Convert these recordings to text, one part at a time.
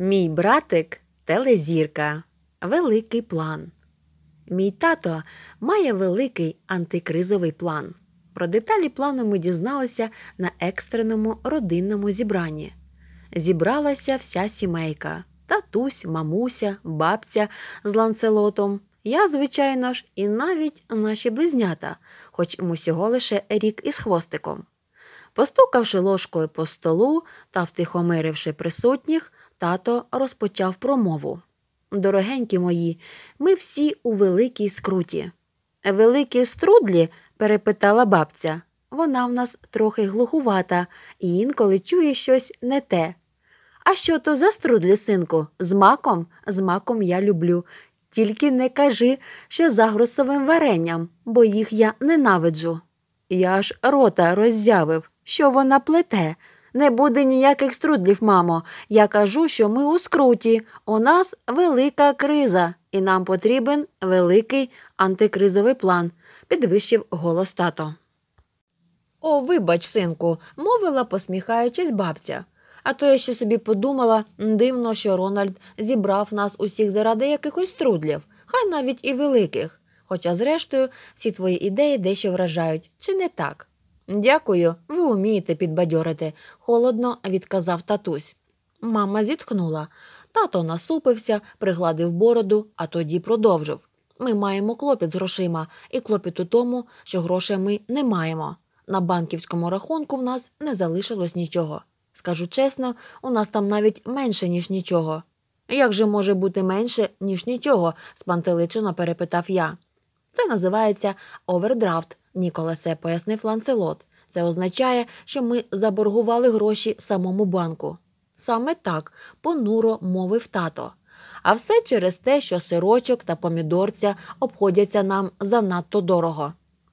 Мій братик телезірка. Великий план. Мій тато має великий антикризовий план. Про деталі плану ми дізналися на екстреному родинному зібранні. Зібралася вся сімейка татусь, мамуся, бабця з ланцелотом. Я, звичайно ж, і навіть наші близнята, хоч йому всього лише рік із хвостиком. Постукавши ложкою по столу та втихомиривши присутніх, Тато розпочав промову. Дорогенькі мої, ми всі у великій скруті. Великі струдлі? перепитала бабця. Вона в нас трохи глухувата і інколи чує щось не те. А що то за струдлі, синку? З маком? З маком я люблю. Тільки не кажи, що за гросовим варенням, бо їх я ненавиджу. Я аж рота роззявив, що вона плете. Не буде ніяких струдлів, мамо. Я кажу, що ми у скруті. У нас велика криза, і нам потрібен великий антикризовий план, підвищив голос тато. О, вибач, синку, мовила, посміхаючись, бабця. А то я ще собі подумала дивно, що Рональд зібрав нас усіх заради якихось трудлів, хай навіть і великих. Хоча, зрештою, всі твої ідеї дещо вражають, чи не так? Дякую, ви вмієте підбадьорити, холодно відказав татусь. Мама зітхнула. Тато насупився, пригладив бороду, а тоді продовжив. Ми маємо клопіт з грошима, і клопіт у тому, що грошей ми не маємо. На банківському рахунку в нас не залишилось нічого. Скажу чесно, у нас там навіть менше, ніж нічого. Як же може бути менше, ніж нічого? спантеличено перепитав я. Це називається овердрафт, Ніколасе пояснив ланцелот. Це означає, що ми заборгували гроші самому банку. Саме так понуро мовив тато. А все через те, що сирочок та помідорця обходяться нам занадто дорого.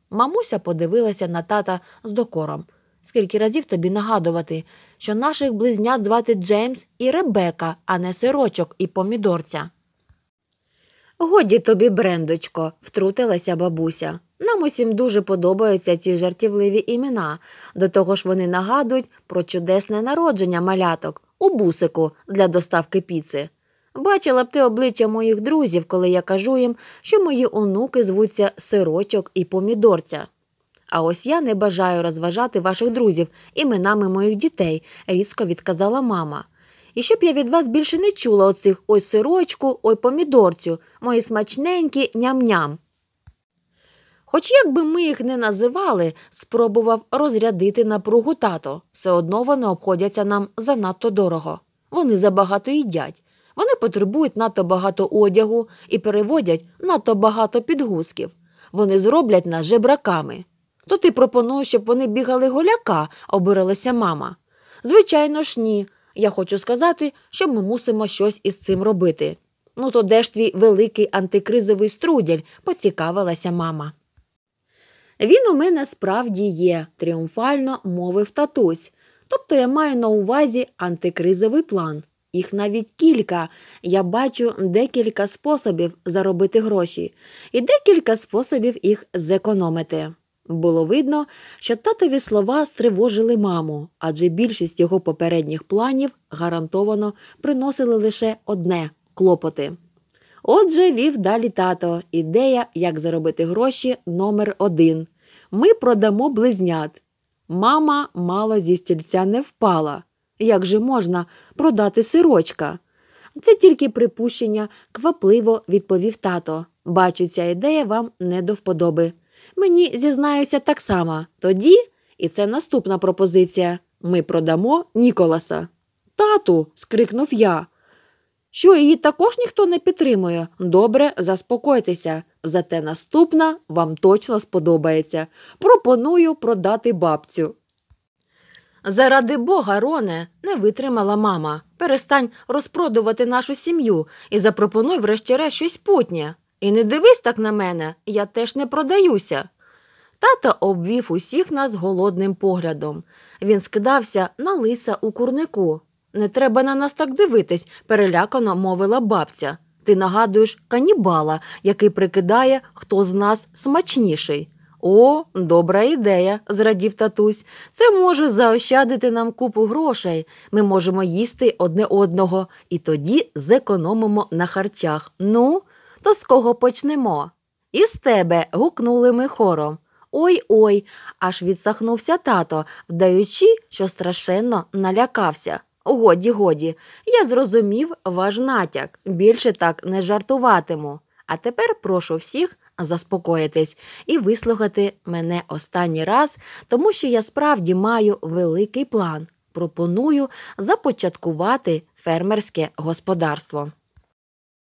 Мамуся подивилася на тата з докором. Скільки разів тобі нагадувати, що наших близнят звати Джеймс і Ребека, а не сирочок і помідорця. Годі тобі, брендочко, втрутилася бабуся. Нам усім дуже подобаються ці жартівливі імена, до того ж вони нагадують про чудесне народження маляток у бусику для доставки піци. Бачила б ти обличчя моїх друзів, коли я кажу їм, що мої онуки звуться сирочок і помідорця. А ось я не бажаю розважати ваших друзів іменами моїх дітей, різко відказала мама. І щоб я від вас більше не чула оцих ой сирочку, ой помідорцю, мої смачненькі ням-ням. Хоч як би ми їх не називали, спробував розрядити напругу тато, все одно вони обходяться нам занадто дорого. Вони забагато їдять, вони потребують надто багато одягу і переводять надто багато підгузків. Вони зроблять нас жебраками. То ти пропонуєш, щоб вони бігали голяка, обирилася мама. Звичайно ж, ні. Я хочу сказати, що ми мусимо щось із цим робити. Ну то де ж твій великий антикризовий струділь, поцікавилася мама. Він у мене справді є, тріумфально мовив татусь. Тобто я маю на увазі антикризовий план. Їх навіть кілька. Я бачу декілька способів заробити гроші і декілька способів їх зекономити. Було видно, що татові слова стривожили маму, адже більшість його попередніх планів гарантовано приносили лише одне клопоти. Отже, вів далі тато. Ідея, як заробити гроші номер один. Ми продамо близнят. Мама мало зі стільця не впала. Як же можна продати сирочка? Це тільки припущення, квапливо відповів тато. Бачу, ця ідея вам не до вподоби. Мені зізнаюся так само. Тоді, і це наступна пропозиція. Ми продамо Ніколаса. Тату. скрикнув я що її також ніхто не підтримує. Добре, заспокойтеся. Зате наступна вам точно сподобається. Пропоную продати бабцю. Заради бога, Роне, не витримала мама. Перестань розпродувати нашу сім'ю і запропонуй, врешті-решт, щось путнє. І не дивись так на мене, я теж не продаюся. Тата обвів усіх нас голодним поглядом. Він скидався на лиса у курнику. Не треба на нас так дивитись, перелякано мовила бабця. Ти нагадуєш канібала, який прикидає, хто з нас смачніший. О, добра ідея, зрадів татусь. Це може заощадити нам купу грошей. Ми можемо їсти одне одного і тоді зекономимо на харчах. Ну, то з кого почнемо? Із тебе. гукнули ми хором. Ой ой, аж відсахнувся тато, вдаючи, що страшенно налякався. Годі, годі, я зрозумів ваш натяк. Більше так не жартуватиму. А тепер прошу всіх заспокоїтись і вислухати мене останній раз, тому що я справді маю великий план. Пропоную започаткувати фермерське господарство.